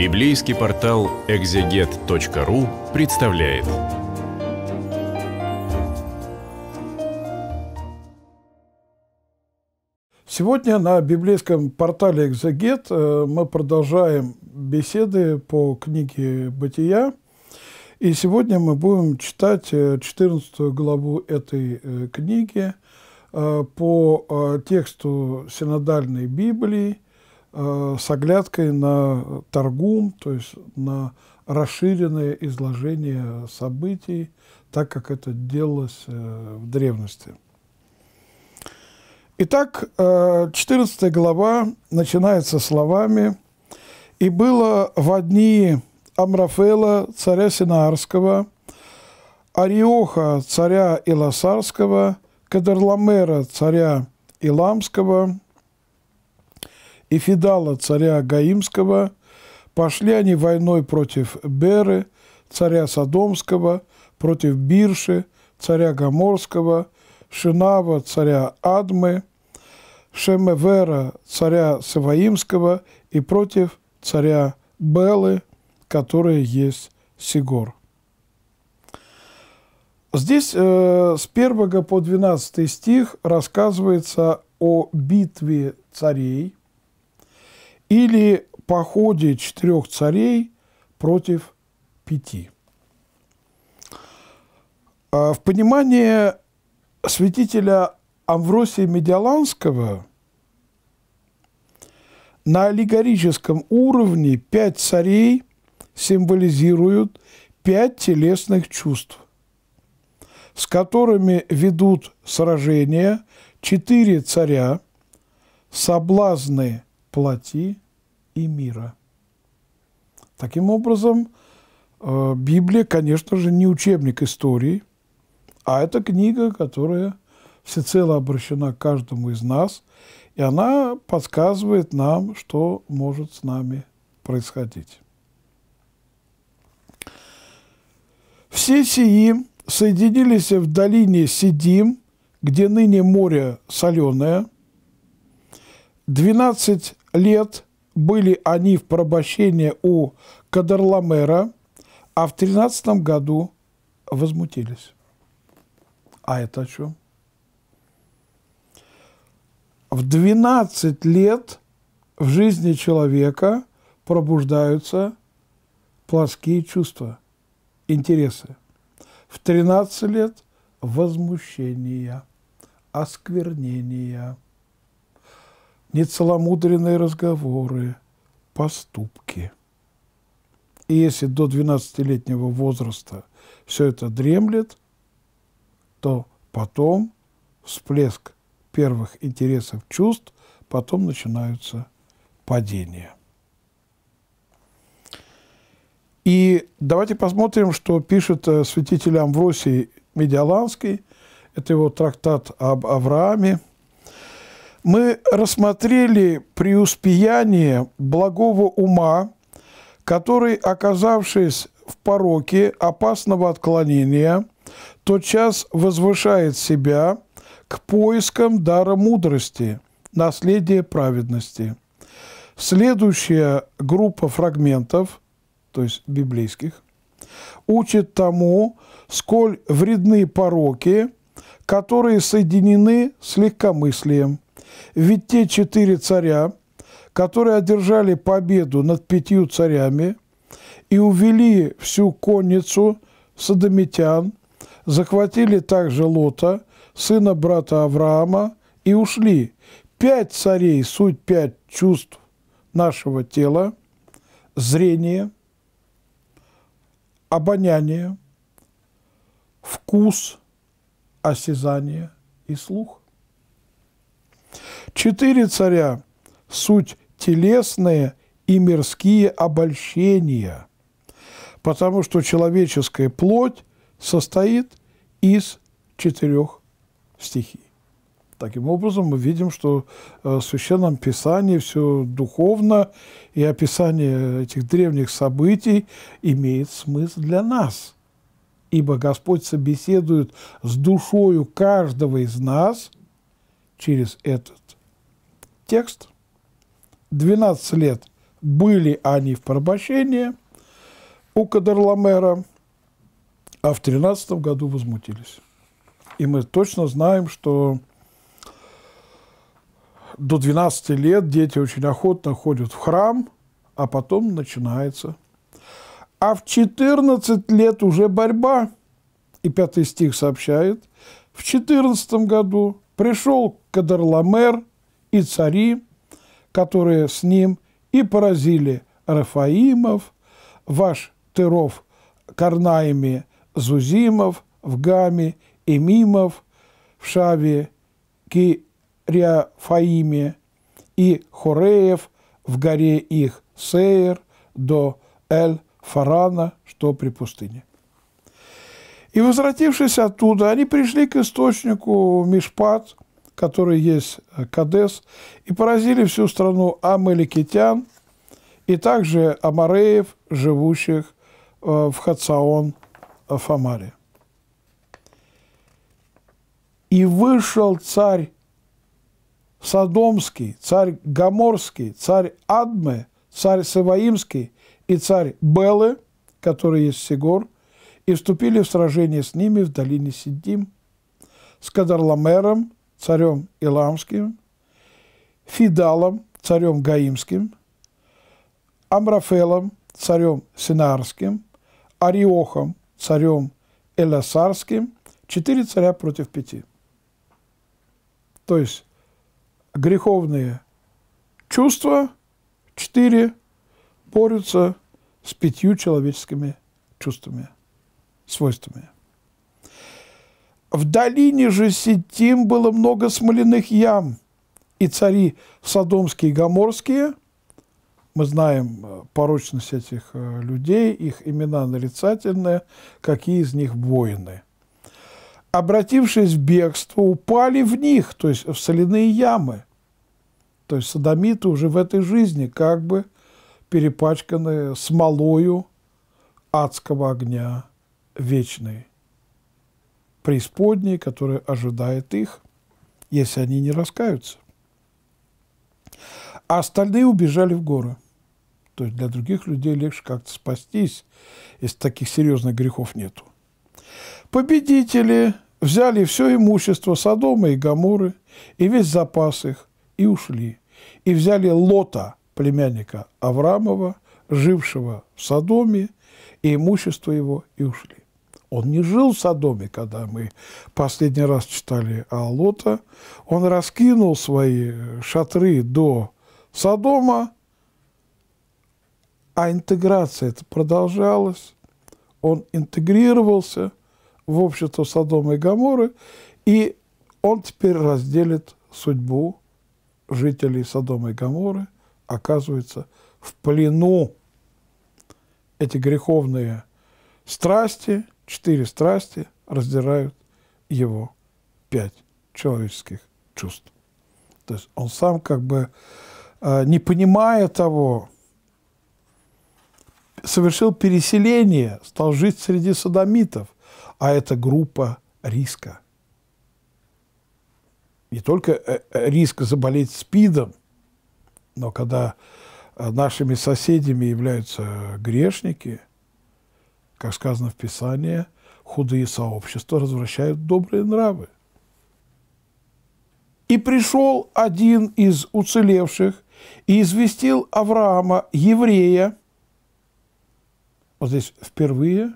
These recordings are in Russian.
Библейский портал экзегет.ру представляет. Сегодня на библейском портале «Экзегет» э, мы продолжаем беседы по книге «Бытия». И сегодня мы будем читать 14 э, главу этой э, книги по тексту Синодальной Библии – Э, с оглядкой на торгум, то есть на расширенное изложение событий, так как это делалось э, в древности. Итак, 14 э, глава начинается словами «И было в одни Амрафела, царя Синаарского, Ариоха, царя Илосарского, Кадерламера царя Иламского, и Федала, царя Гаимского, пошли они войной против Беры, царя Содомского, против Бирши, царя Гаморского, Шинава, царя Адмы, Шемевера, царя Саваимского и против царя Белы, который есть Сигор. Здесь э, с 1 по 12 стих рассказывается о битве царей – или походе четырех царей против пяти. А, в понимании святителя Амвросия Медиаланского на аллегорическом уровне пять царей символизируют пять телесных чувств, с которыми ведут сражения четыре царя, соблазны – плоти и мира. Таким образом, э, Библия, конечно же, не учебник истории, а это книга, которая всецело обращена каждому из нас, и она подсказывает нам, что может с нами происходить. Все сии соединились в долине Сидим, где ныне море соленое, 12 лет были они в порабощении у Кадарламера, а в 13 году возмутились. А это о чем? В 12 лет в жизни человека пробуждаются плоские чувства, интересы. В 13 лет возмущения, осквернения – нецеломудренные разговоры, поступки. И если до 12-летнего возраста все это дремлет, то потом всплеск первых интересов чувств, потом начинаются падения. И давайте посмотрим, что пишет э, святитель Амвросий Медиаланский. Это его трактат об Аврааме – мы рассмотрели преуспеяние благого ума, который, оказавшись в пороке опасного отклонения, тотчас возвышает себя к поискам дара мудрости, наследия праведности. Следующая группа фрагментов, то есть библейских, учит тому, сколь вредны пороки, которые соединены с легкомыслием – ведь те четыре царя, которые одержали победу над пятью царями и увели всю конницу садомитян, захватили также Лота, сына брата Авраама, и ушли. Пять царей, суть пять чувств нашего тела, зрение, обоняние, вкус, осязание и слух. Четыре царя – суть телесные и мирские обольщения, потому что человеческая плоть состоит из четырех стихий. Таким образом, мы видим, что э, в Священном Писании все духовно, и описание этих древних событий имеет смысл для нас. Ибо Господь собеседует с душою каждого из нас через этот текст. 12 лет были они в порабощении у Кадарламера, а в 13 году возмутились. И мы точно знаем, что до 12 лет дети очень охотно ходят в храм, а потом начинается. А в 14 лет уже борьба. И пятый стих сообщает. В 14 году пришел Кадарламер и цари, которые с ним и поразили Рафаимов, ваш Тыров Карнаими, Зузимов, в Гаме, Эмимов, в Шаве, Кириафаиме и Хореев, в горе их Сеер до Эль-Фарана, что при пустыне. И, возвратившись оттуда, они пришли к источнику Мишпат – который есть э, Кадес, и поразили всю страну амаликитян и также амареев, живущих э, в Хацаон Фамаре. Э, и вышел царь Содомский, царь Гаморский, царь Адме, царь Саваимский и царь Белы, который есть Сигор, и вступили в сражение с ними в долине Сидим, с Кадарламером, царем Иламским, Фидалом, царем Гаимским, Амрафелом, царем Синарским, Ариохом, царем Эласарским, четыре царя против пяти. То есть греховные чувства, четыре, борются с пятью человеческими чувствами, свойствами. В долине же Сетим было много смоляных ям, и цари Содомские и Гоморские, мы знаем э, порочность этих э, людей, их имена нарицательные, какие из них воины. Обратившись в бегство, упали в них, то есть в соляные ямы. То есть садомиты уже в этой жизни как бы перепачканы смолою адского огня вечной преисподней, которая ожидает их, если они не раскаются. А остальные убежали в горы. То есть для других людей легче как-то спастись, если таких серьезных грехов нету. Победители взяли все имущество Содома и Гаморы, и весь запас их, и ушли. И взяли Лота, племянника Аврамова, жившего в Содоме, и имущество его, и ушли. Он не жил в Содоме, когда мы последний раз читали Алота. Он раскинул свои э, шатры до Содома, а интеграция это продолжалась. Он интегрировался в общество Содома и Гаморы, и он теперь разделит судьбу жителей Содома и Гаморы, оказывается, в плену эти греховные страсти – Четыре страсти раздирают его пять человеческих чувств. То есть он сам как бы, э, не понимая того, совершил переселение, стал жить среди садомитов, а это группа риска. Не только э, э, риск заболеть СПИДом, но когда нашими соседями являются грешники – как сказано в Писании, худые сообщества развращают добрые нравы. И пришел один из уцелевших и известил Авраама, еврея. Вот здесь впервые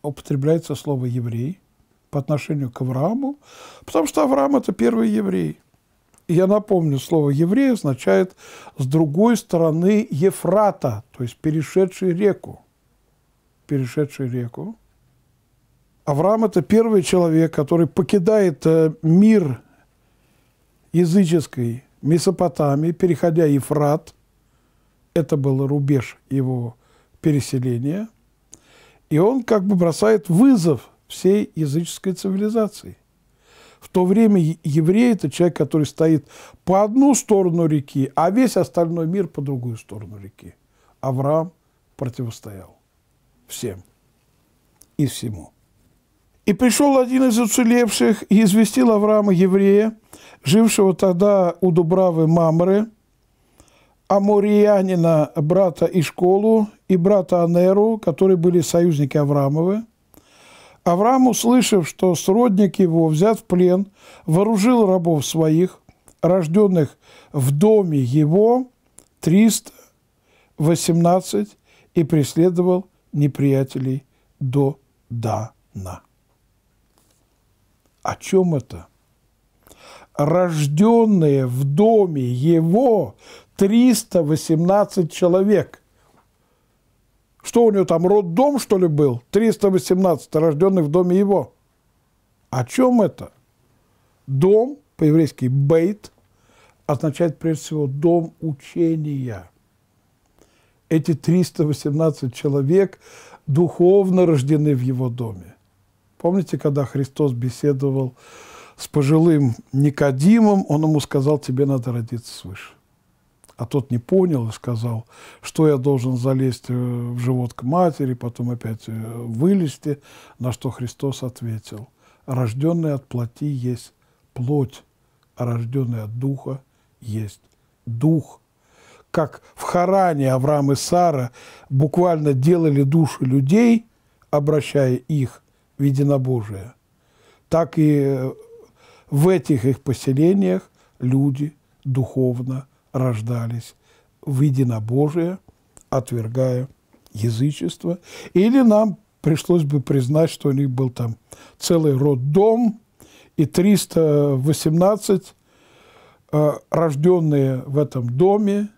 употребляется слово «еврей» по отношению к Аврааму, потому что Авраам – это первый еврей. я напомню, слово «еврей» означает «с другой стороны Ефрата», то есть «перешедший реку» перешедший реку. Авраам – это первый человек, который покидает э, мир языческой Месопотамии, переходя Ефрат. Это был рубеж его переселения. И он как бы бросает вызов всей языческой цивилизации. В то время еврей – это человек, который стоит по одну сторону реки, а весь остальной мир по другую сторону реки. Авраам противостоял всем и всему. И пришел один из уцелевших и известил Авраама еврея, жившего тогда у Дубравы Мамры, Амориянина, брата Ишколу, и брата Анеру, которые были союзники Авраамовы. Авраам, услышав, что сродник его взят в плен, вооружил рабов своих, рожденных в доме его, 318, и преследовал неприятелей до Дана. О чем это? Рожденные в доме его 318 человек. Что у него там, роддом, что ли, был? 318, рожденных в доме его. О чем это? Дом, по-еврейски бейт, означает прежде всего дом учения – эти 318 человек духовно рождены в его доме. Помните, когда Христос беседовал с пожилым Никодимом, он ему сказал, тебе надо родиться свыше. А тот не понял и сказал, что я должен залезть э, в живот к матери, потом опять э, вылезти, на что Христос ответил, рожденный от плоти есть плоть, а рожденный от духа есть дух – как в Харане Авраам и Сара буквально делали души людей, обращая их в единобожие, так и в этих их поселениях люди духовно рождались в единобожие, отвергая язычество. Или нам пришлось бы признать, что у них был там целый род дом и 318 э, рожденные в этом доме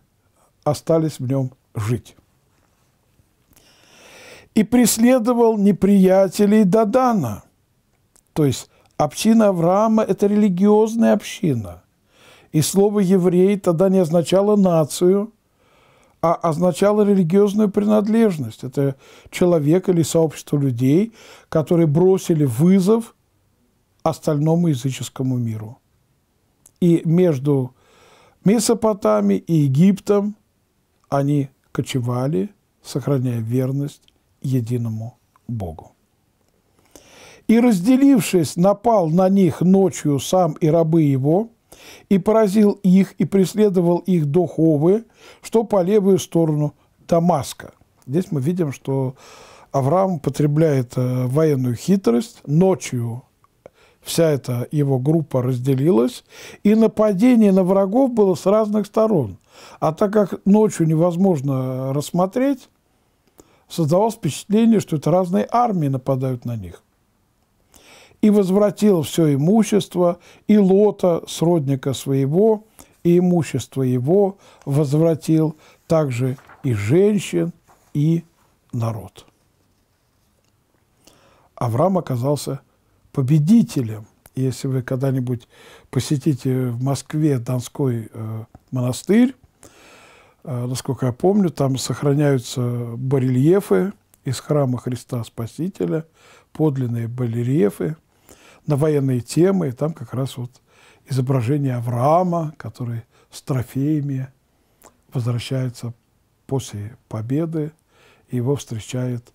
остались в нем жить. И преследовал неприятелей Дадана. То есть община Авраама – это религиозная община. И слово «еврей» тогда не означало нацию, а означало религиозную принадлежность. Это человек или сообщество людей, которые бросили вызов остальному языческому миру. И между Месопотамией и Египтом – они кочевали, сохраняя верность единому Богу. И, разделившись, напал на них ночью сам и рабы его, и поразил их, и преследовал их духовы, что по левую сторону Дамаска. Здесь мы видим, что Авраам потребляет э, военную хитрость, ночью вся эта его группа разделилась, и нападение на врагов было с разных сторон. А так как ночью невозможно рассмотреть, создавалось впечатление, что это разные армии нападают на них. И возвратил все имущество, и лота сродника своего, и имущество его возвратил также и женщин, и народ. Авраам оказался победителем, если вы когда-нибудь посетите в Москве Донской э, монастырь, э, насколько я помню, там сохраняются барельефы из храма Христа Спасителя, подлинные барельефы на военные темы, и там как раз вот изображение Авраама, который с трофеями возвращается после победы, и его встречает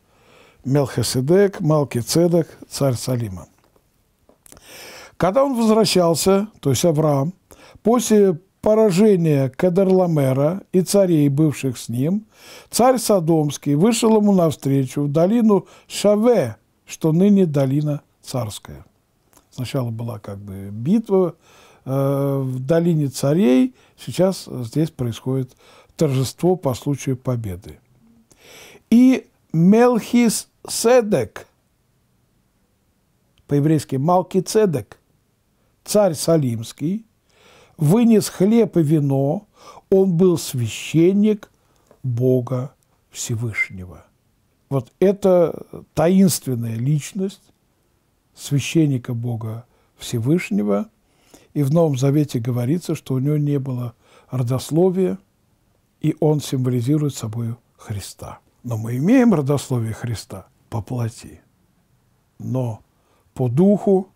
Мелхиседек, Малкицедек, царь Салима. Когда он возвращался, то есть Авраам, после поражения Кадарламера и царей, бывших с ним, царь Содомский вышел ему навстречу в долину Шаве, что ныне долина царская. Сначала была как бы битва э, в долине царей, сейчас здесь происходит торжество по случаю победы. И Мелхис Седек, по-еврейски Малкицедек, царь Салимский, вынес хлеб и вино, он был священник Бога Всевышнего. Вот это таинственная личность священника Бога Всевышнего, и в Новом Завете говорится, что у него не было родословия, и он символизирует собой Христа. Но мы имеем родословие Христа по плоти, но по духу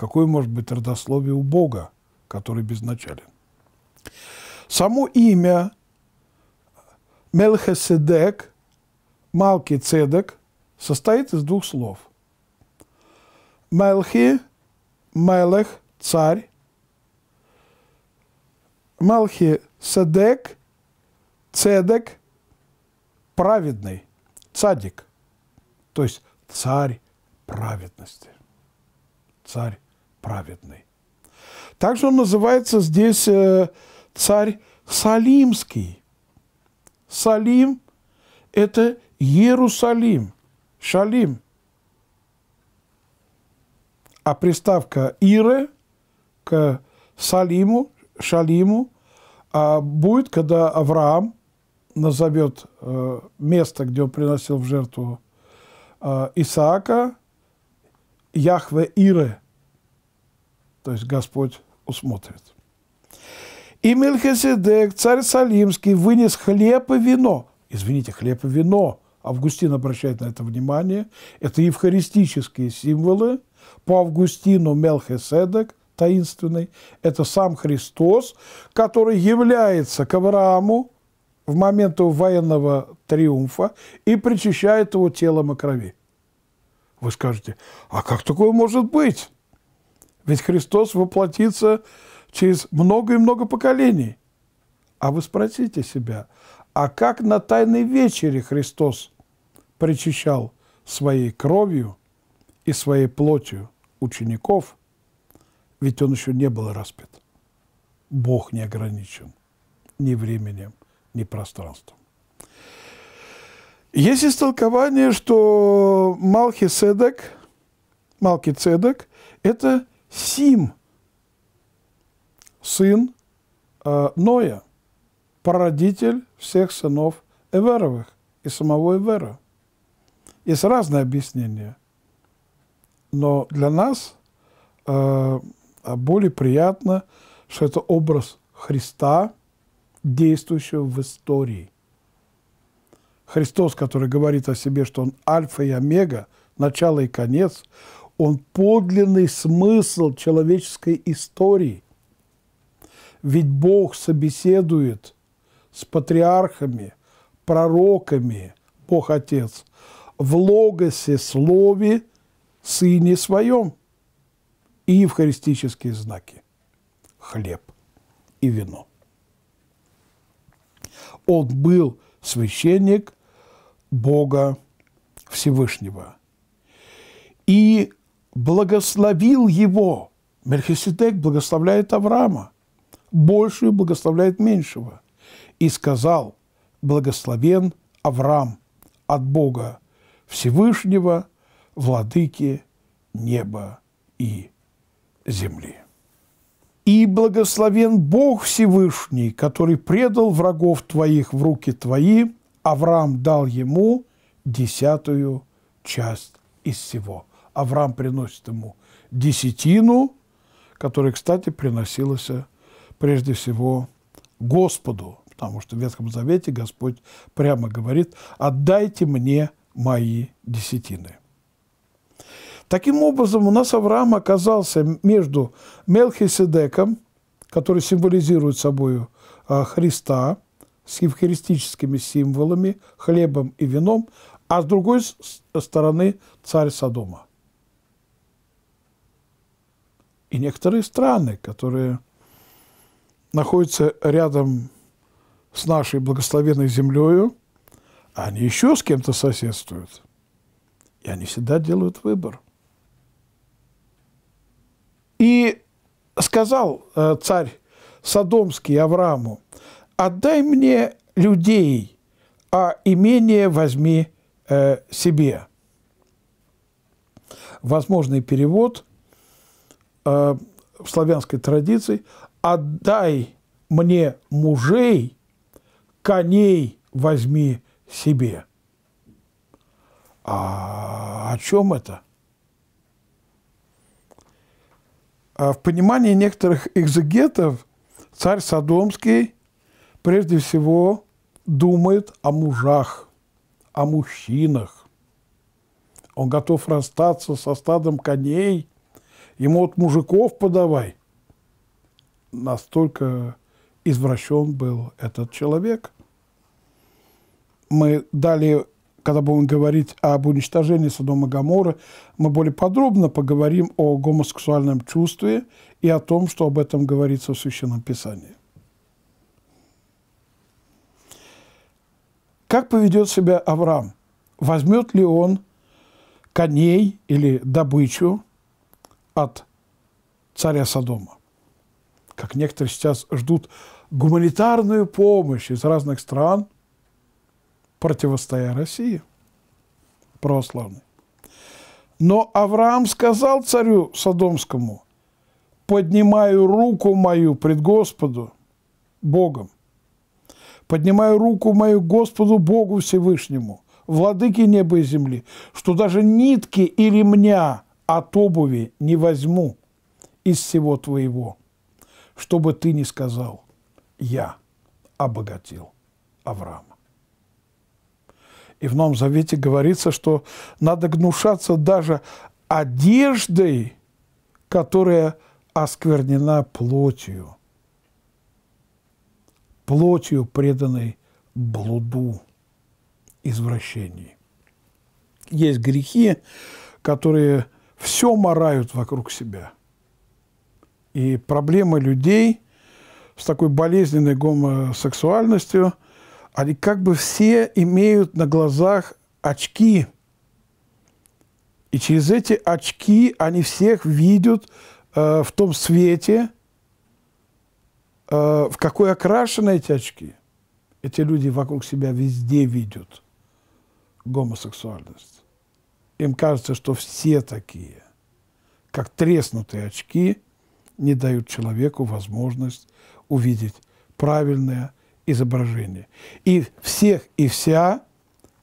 Какое может быть родословие у Бога, который безначален? Само имя Мелхеседек, Малки Цедек, состоит из двух слов. Мелхи, Мелех, царь. Малхи Седек, Цедек, праведный, цадик, то есть царь праведности, царь праведный. Также он называется здесь э, царь Салимский. Салим – это Иерусалим, Шалим. А приставка Ире к Салиму, Шалиму а будет, когда Авраам назовет э, место, где он приносил в жертву э, Исаака, Яхве Ире – то есть Господь усмотрит. И Мельхиседек, царь Салимский, вынес хлеб и вино. Извините, хлеб и вино. Августин обращает на это внимание. Это евхаристические символы. По Августину Мелхиседек, таинственный, это сам Христос, который является к Аврааму в момент его военного триумфа и причащает его телом и крови. Вы скажете, а как такое может быть? Ведь Христос воплотится через много и много поколений. А вы спросите себя, а как на Тайной Вечере Христос причащал своей кровью и своей плотью учеников, ведь он еще не был распят. Бог не ограничен ни временем, ни пространством. Есть истолкование, что Малхи Седек, Малки Цедек – это Сим, сын э, Ноя, породитель всех сынов Эверовых и самого Эвера. Есть разные объяснения, но для нас э, более приятно, что это образ Христа, действующего в истории. Христос, который говорит о себе, что Он альфа и омега, начало и конец – он подлинный смысл человеческой истории. Ведь Бог собеседует с патриархами, пророками, Бог Отец, в логосе слове Сыне Своем и евхаристические знаки – хлеб и вино. Он был священник Бога Всевышнего. И благословил его. Мельхиседек благословляет Авраама, большую благословляет меньшего. И сказал, благословен Авраам от Бога Всевышнего, владыки неба и земли. И благословен Бог Всевышний, который предал врагов твоих в руки твои, Авраам дал ему десятую часть из всего – Авраам приносит ему десятину, которая, кстати, приносилась э, прежде всего Господу, потому что в Ветхом Завете Господь прямо говорит «отдайте мне мои десятины». Таким образом, у нас Авраам оказался между Мелхиседеком, который символизирует собой э, Христа, с евхаристическими символами, хлебом и вином, а с другой стороны царь Содома. И некоторые страны, которые находятся рядом с нашей благословенной землею, они еще с кем-то соседствуют. И они всегда делают выбор. И сказал э, царь Содомский Аврааму, «Отдай мне людей, а имение возьми э, себе». Возможный перевод – Э, в славянской традиции «отдай мне мужей, коней возьми себе». А о чем это? А в понимании некоторых экзегетов царь Содомский прежде всего думает о мужах, о мужчинах. Он готов расстаться со стадом коней Ему от мужиков подавай. Настолько извращен был этот человек. Мы далее, когда будем говорить об уничтожении Содома Гамора, мы более подробно поговорим о гомосексуальном чувстве и о том, что об этом говорится в Священном Писании. Как поведет себя Авраам? Возьмет ли он коней или добычу – от царя Содома. Как некоторые сейчас ждут гуманитарную помощь из разных стран, противостоя России православной. Но Авраам сказал царю Содомскому, «Поднимаю руку мою пред Господу, Богом, поднимаю руку мою Господу Богу Всевышнему, владыке неба и земли, что даже нитки и ремня – от обуви не возьму из всего твоего, чтобы ты не сказал, я обогатил Авраама. И в Новом Завете говорится, что надо гнушаться даже одеждой, которая осквернена плотью, плотью, преданной блуду, извращений. Есть грехи, которые все морают вокруг себя. И проблема людей с такой болезненной гомосексуальностью, они как бы все имеют на глазах очки. И через эти очки они всех видят э, в том свете, э, в какой окрашены эти очки. Эти люди вокруг себя везде видят гомосексуальность им кажется, что все такие, как треснутые очки, не дают человеку возможность увидеть правильное изображение. И всех и вся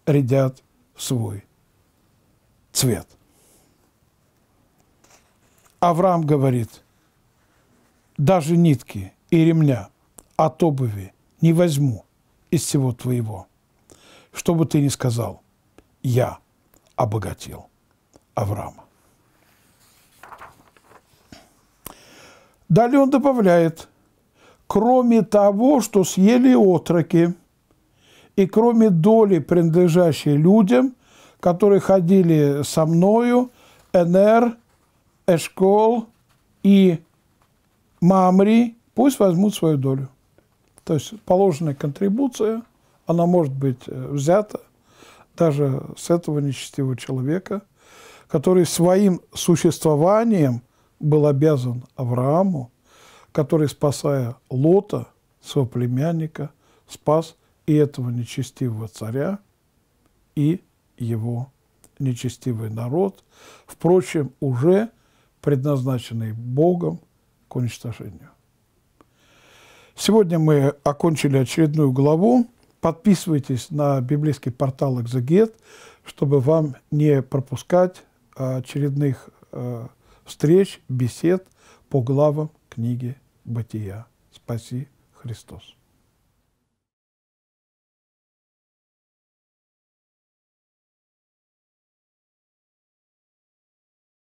рядят в свой цвет. Авраам говорит, даже нитки и ремня от обуви не возьму из всего твоего, чтобы ты не сказал, я – обогатил Авраама. Далее он добавляет, кроме того, что съели отроки, и кроме доли, принадлежащей людям, которые ходили со мною, Энер, Эшкол и Мамри, пусть возьмут свою долю. То есть положенная контрибуция, она может быть э, взята даже с этого нечестивого человека, который своим существованием был обязан Аврааму, который, спасая Лота, своего племянника, спас и этого нечестивого царя, и его нечестивый народ, впрочем, уже предназначенный Богом к уничтожению. Сегодня мы окончили очередную главу Подписывайтесь на библейский портал «Экзегет», чтобы вам не пропускать а, очередных а, встреч, бесед по главам книги «Бытия». Спаси Христос!